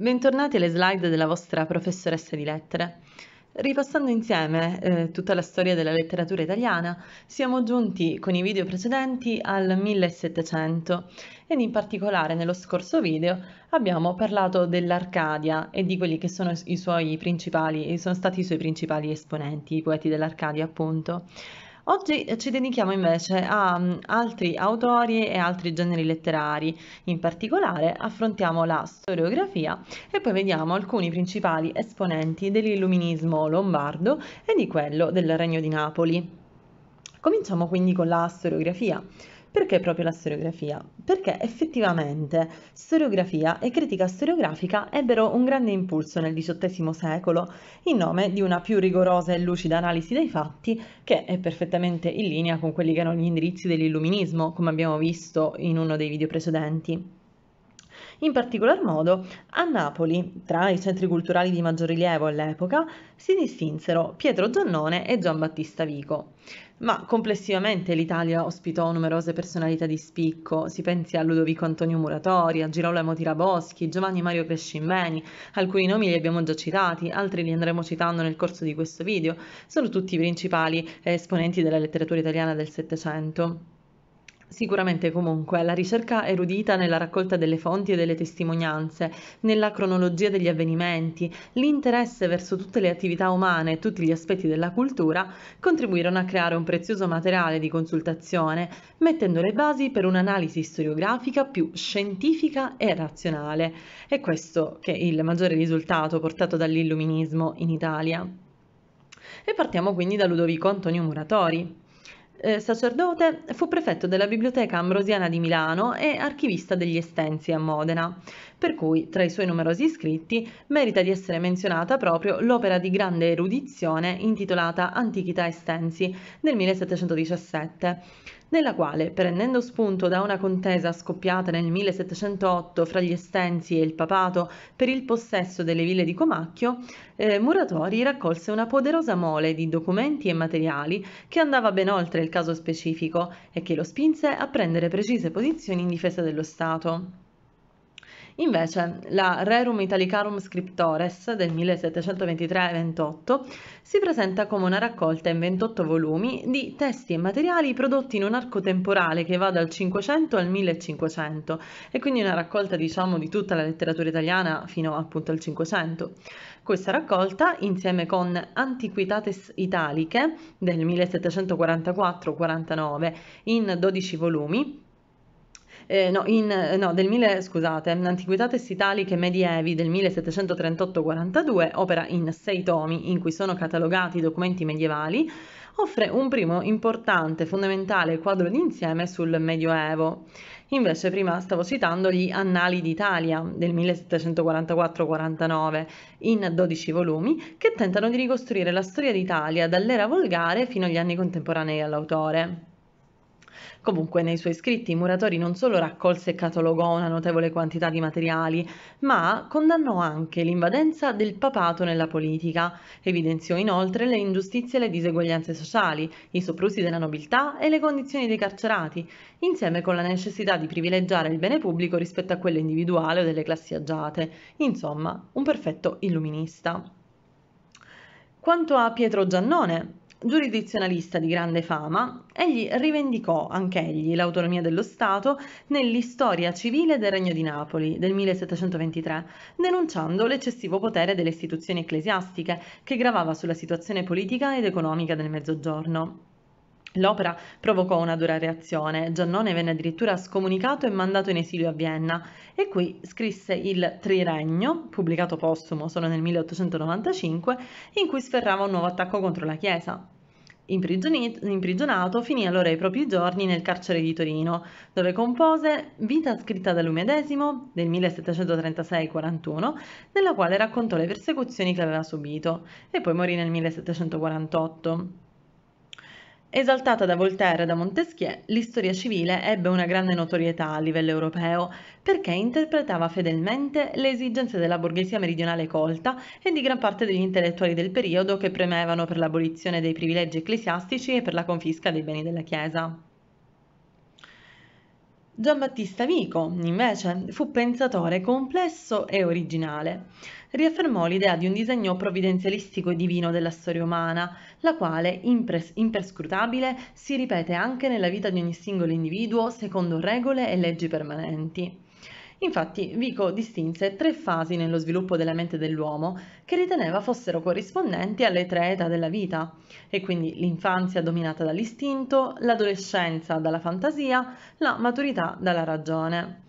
Bentornati alle slide della vostra professoressa di lettere. Ripassando insieme eh, tutta la storia della letteratura italiana, siamo giunti con i video precedenti al 1700 ed in particolare nello scorso video abbiamo parlato dell'Arcadia e di quelli che sono, i suoi principali, sono stati i suoi principali esponenti, i poeti dell'Arcadia appunto. Oggi ci dedichiamo invece a mm, altri autori e altri generi letterari, in particolare affrontiamo la storiografia e poi vediamo alcuni principali esponenti dell'illuminismo lombardo e di quello del Regno di Napoli. Cominciamo quindi con la storiografia. Perché proprio la storiografia? Perché effettivamente storiografia e critica storiografica ebbero un grande impulso nel XVIII secolo in nome di una più rigorosa e lucida analisi dei fatti che è perfettamente in linea con quelli che erano gli indirizzi dell'illuminismo, come abbiamo visto in uno dei video precedenti. In particolar modo, a Napoli, tra i centri culturali di maggior rilievo all'epoca, si distinsero Pietro Giannone e Battista Vico. Ma complessivamente l'Italia ospitò numerose personalità di spicco, si pensi a Ludovico Antonio Muratori, a Girolamo Tiraboschi, Giovanni Mario Crescimbeni, alcuni nomi li abbiamo già citati, altri li andremo citando nel corso di questo video, sono tutti i principali eh, esponenti della letteratura italiana del Settecento. Sicuramente comunque la ricerca erudita nella raccolta delle fonti e delle testimonianze, nella cronologia degli avvenimenti, l'interesse verso tutte le attività umane e tutti gli aspetti della cultura contribuirono a creare un prezioso materiale di consultazione, mettendo le basi per un'analisi storiografica più scientifica e razionale. E questo che è il maggiore risultato portato dall'illuminismo in Italia. E partiamo quindi da Ludovico Antonio Muratori. Eh, sacerdote, fu prefetto della Biblioteca Ambrosiana di Milano e archivista degli Estensi a Modena, per cui tra i suoi numerosi scritti merita di essere menzionata proprio l'opera di grande erudizione intitolata Antichità Estensi del 1717 nella quale, prendendo spunto da una contesa scoppiata nel 1708 fra gli Estensi e il Papato per il possesso delle ville di Comacchio, eh, Muratori raccolse una poderosa mole di documenti e materiali che andava ben oltre il caso specifico e che lo spinse a prendere precise posizioni in difesa dello Stato. Invece la Rerum Italicarum Scriptores del 1723-28 si presenta come una raccolta in 28 volumi di testi e materiali prodotti in un arco temporale che va dal 500 al 1500 e quindi una raccolta diciamo di tutta la letteratura italiana fino appunto al 500. Questa raccolta insieme con Antiquitates Italiche del 1744-49 in 12 volumi eh, no, in, eh, no, del 1000, scusate, Antiquitates Italiche Medievi del 1738-42, opera in sei tomi in cui sono catalogati i documenti medievali, offre un primo importante, fondamentale quadro d'insieme sul Medioevo. Invece prima stavo citando gli Annali d'Italia del 1744-49 in 12 volumi che tentano di ricostruire la storia d'Italia dall'era volgare fino agli anni contemporanei all'autore. Comunque nei suoi scritti Muratori non solo raccolse e catalogò una notevole quantità di materiali, ma condannò anche l'invadenza del papato nella politica, evidenziò inoltre le ingiustizie e le diseguaglianze sociali, i soprusi della nobiltà e le condizioni dei carcerati, insieme con la necessità di privilegiare il bene pubblico rispetto a quello individuale o delle classi agiate, insomma un perfetto illuminista. Quanto a Pietro Giannone, Giurisdizionalista di grande fama, egli rivendicò anch'egli l'autonomia dello Stato nell'Istoria civile del Regno di Napoli del 1723, denunciando l'eccessivo potere delle istituzioni ecclesiastiche che gravava sulla situazione politica ed economica del Mezzogiorno. L'opera provocò una dura reazione, Giannone venne addirittura scomunicato e mandato in esilio a Vienna e qui scrisse il Triregno, pubblicato postumo solo nel 1895, in cui sferrava un nuovo attacco contro la Chiesa. Imprigionato, finì allora i propri giorni nel carcere di Torino, dove compose Vita scritta da lui medesimo del 1736-41, nella quale raccontò le persecuzioni che aveva subito, e poi morì nel 1748. Esaltata da Voltaire e da Montesquieu, l'istoria civile ebbe una grande notorietà a livello europeo perché interpretava fedelmente le esigenze della borghesia meridionale colta e di gran parte degli intellettuali del periodo che premevano per l'abolizione dei privilegi ecclesiastici e per la confisca dei beni della Chiesa. Giambattista Vico, invece, fu pensatore complesso e originale riaffermò l'idea di un disegno provvidenzialistico e divino della storia umana, la quale, impres- imperscrutabile, si ripete anche nella vita di ogni singolo individuo secondo regole e leggi permanenti. Infatti, Vico distinse tre fasi nello sviluppo della mente dell'uomo che riteneva fossero corrispondenti alle tre età della vita, e quindi l'infanzia dominata dall'istinto, l'adolescenza dalla fantasia, la maturità dalla ragione.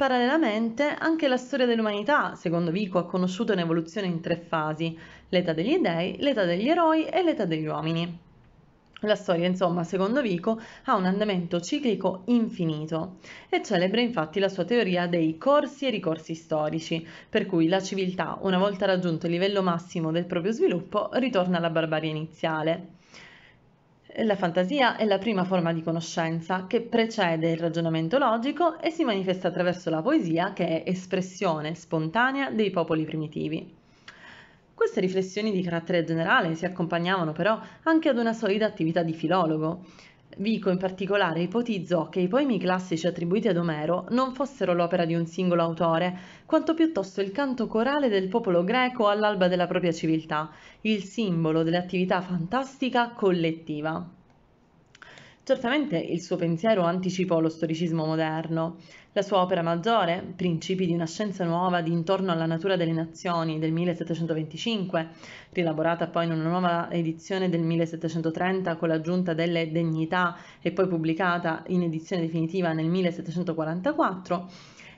Parallelamente, anche la storia dell'umanità, secondo Vico, ha conosciuto un'evoluzione in tre fasi, l'età degli dei, l'età degli eroi e l'età degli uomini. La storia, insomma, secondo Vico, ha un andamento ciclico infinito e celebra infatti la sua teoria dei corsi e ricorsi storici, per cui la civiltà, una volta raggiunto il livello massimo del proprio sviluppo, ritorna alla barbarie iniziale la fantasia è la prima forma di conoscenza che precede il ragionamento logico e si manifesta attraverso la poesia che è espressione spontanea dei popoli primitivi. Queste riflessioni di carattere generale si accompagnavano però anche ad una solida attività di filologo, Vico in particolare ipotizzò che i poemi classici attribuiti ad Omero non fossero l'opera di un singolo autore, quanto piuttosto il canto corale del popolo greco all'alba della propria civiltà, il simbolo dell'attività fantastica collettiva. Certamente il suo pensiero anticipò lo storicismo moderno. La sua opera maggiore, Principi di una scienza nuova di intorno alla natura delle nazioni del 1725, rielaborata poi in una nuova edizione del 1730 con l'aggiunta delle degnità e poi pubblicata in edizione definitiva nel 1744,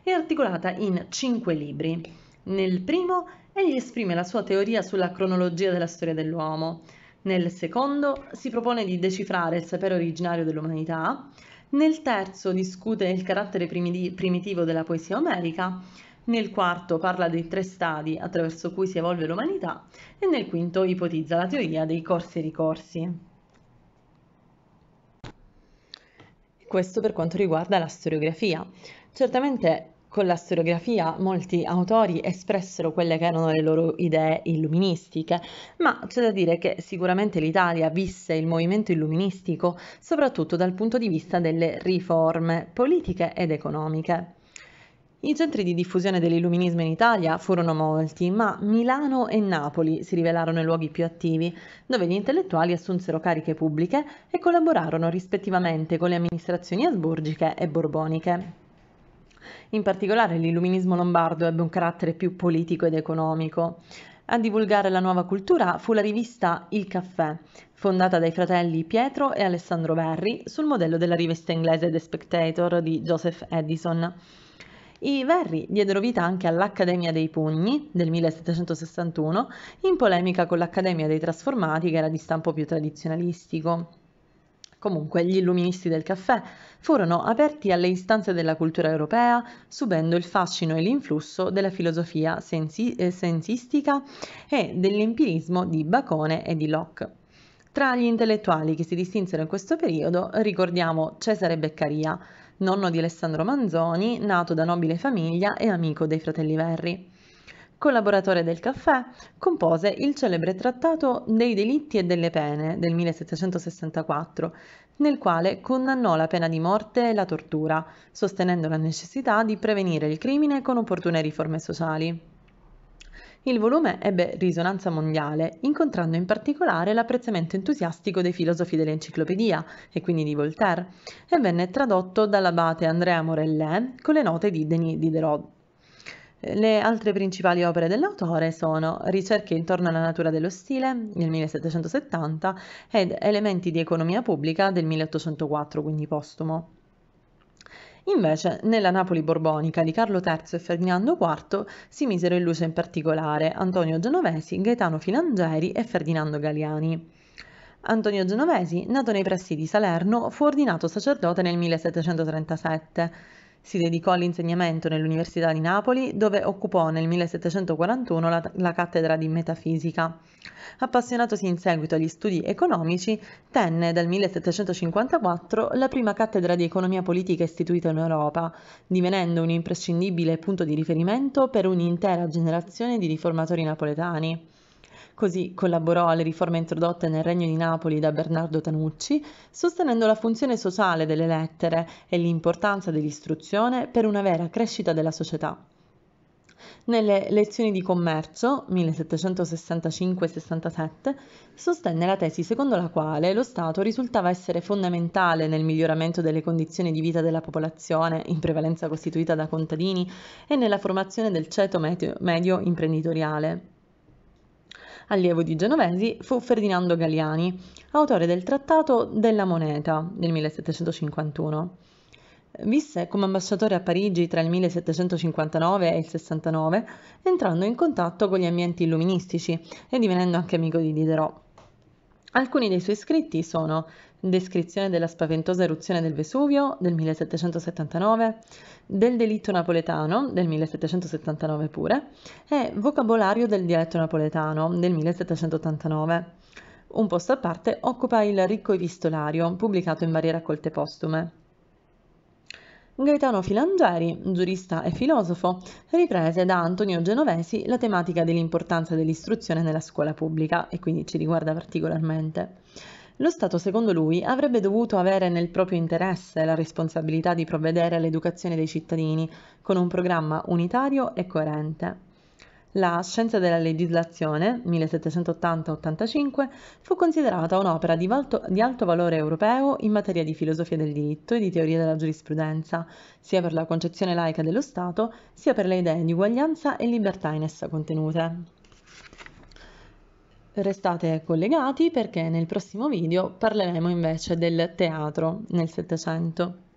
è articolata in cinque libri. Nel primo egli esprime la sua teoria sulla cronologia della storia dell'uomo. Nel secondo si propone di decifrare il sapere originario dell'umanità, nel terzo discute il carattere primitivo della poesia omerica, nel quarto parla dei tre stadi attraverso cui si evolve l'umanità e nel quinto ipotizza la teoria dei corsi e ricorsi. Questo per quanto riguarda la storiografia. Certamente con la storiografia molti autori espressero quelle che erano le loro idee illuministiche, ma c'è da dire che sicuramente l'Italia visse il movimento illuministico soprattutto dal punto di vista delle riforme politiche ed economiche. I centri di diffusione dell'illuminismo in Italia furono molti, ma Milano e Napoli si rivelarono i luoghi più attivi, dove gli intellettuali assunsero cariche pubbliche e collaborarono rispettivamente con le amministrazioni asburgiche e borboniche. In particolare l'illuminismo lombardo ebbe un carattere più politico ed economico. A divulgare la nuova cultura fu la rivista Il Caffè, fondata dai fratelli Pietro e Alessandro Verri sul modello della rivista inglese The Spectator di Joseph Edison. I Verri diedero vita anche all'Accademia dei Pugni del 1761, in polemica con l'Accademia dei Trasformati che era di stampo più tradizionalistico. Comunque, gli illuministi del caffè furono aperti alle istanze della cultura europea, subendo il fascino e l'influsso della filosofia sensi- eh, sensistica e dell'empirismo di Bacone e di Locke. Tra gli intellettuali che si distinsero in questo periodo ricordiamo Cesare Beccaria, nonno di Alessandro Manzoni, nato da nobile famiglia e amico dei fratelli Verri collaboratore del caffè, compose il celebre trattato dei delitti e delle pene del 1764, nel quale condannò la pena di morte e la tortura, sostenendo la necessità di prevenire il crimine con opportune riforme sociali. Il volume ebbe risonanza mondiale, incontrando in particolare l'apprezzamento entusiastico dei filosofi dell'enciclopedia, e quindi di Voltaire, e venne tradotto dall'abate Andrea Morellet con le note di Denis Diderot. Le altre principali opere dell'autore sono Ricerche intorno alla natura dello stile nel 1770 ed Elementi di economia pubblica del 1804, quindi postumo. Invece, nella Napoli borbonica di Carlo III e Ferdinando IV si misero in luce in particolare Antonio Genovesi, Gaetano Filangeri e Ferdinando Galiani. Antonio Genovesi, nato nei pressi di Salerno, fu ordinato sacerdote nel 1737. Si dedicò all'insegnamento nell'Università di Napoli, dove occupò nel 1741 la, la cattedra di metafisica. Appassionatosi in seguito agli studi economici, tenne dal 1754 la prima cattedra di economia politica istituita in Europa, divenendo un imprescindibile punto di riferimento per un'intera generazione di riformatori napoletani. Così collaborò alle riforme introdotte nel Regno di Napoli da Bernardo Tanucci, sostenendo la funzione sociale delle lettere e l'importanza dell'istruzione per una vera crescita della società. Nelle lezioni di commercio 1765-67 sostenne la tesi secondo la quale lo Stato risultava essere fondamentale nel miglioramento delle condizioni di vita della popolazione, in prevalenza costituita da contadini, e nella formazione del ceto medio, medio imprenditoriale allievo di Genovesi, fu Ferdinando Galiani, autore del Trattato della Moneta del 1751. Visse come ambasciatore a Parigi tra il 1759 e il 69, entrando in contatto con gli ambienti illuministici e divenendo anche amico di Diderot. Alcuni dei suoi scritti sono Descrizione della spaventosa eruzione del Vesuvio del 1779, del delitto napoletano del 1779 pure e Vocabolario del dialetto napoletano del 1789. Un posto a parte occupa il Ricco epistolario, pubblicato in varie raccolte postume. Gaetano Filangeri, giurista e filosofo, riprese da Antonio Genovesi la tematica dell'importanza dell'istruzione nella scuola pubblica e quindi ci riguarda particolarmente. Lo Stato, secondo lui, avrebbe dovuto avere nel proprio interesse la responsabilità di provvedere all'educazione dei cittadini con un programma unitario e coerente. La Scienza della legislazione, 1780-85, fu considerata un'opera di, di, alto valore europeo in materia di filosofia del diritto e di teoria della giurisprudenza, sia per la concezione laica dello Stato, sia per le idee di uguaglianza e libertà in essa contenute. Restate collegati perché nel prossimo video parleremo invece del teatro nel Settecento.